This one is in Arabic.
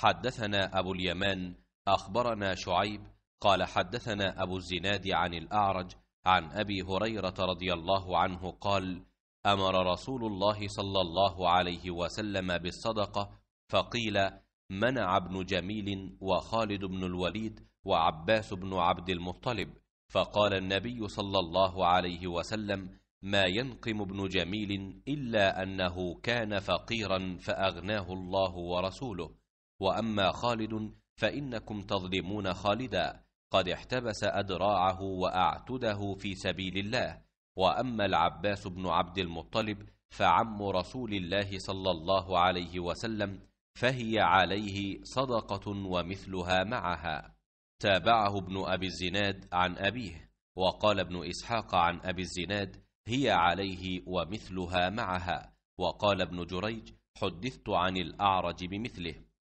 حدثنا أبو اليمان أخبرنا شعيب قال حدثنا أبو الزناد عن الأعرج عن أبي هريرة رضي الله عنه قال أمر رسول الله صلى الله عليه وسلم بالصدقة فقيل منع ابن جميل وخالد بن الوليد وعباس بن عبد المطلب فقال النبي صلى الله عليه وسلم ما ينقم ابن جميل إلا أنه كان فقيرا فأغناه الله ورسوله واما خالد فانكم تظلمون خالدا قد احتبس ادراعه واعتده في سبيل الله واما العباس بن عبد المطلب فعم رسول الله صلى الله عليه وسلم فهي عليه صدقه ومثلها معها تابعه ابن ابي الزناد عن ابيه وقال ابن اسحاق عن ابي الزناد هي عليه ومثلها معها وقال ابن جريج حدثت عن الاعرج بمثله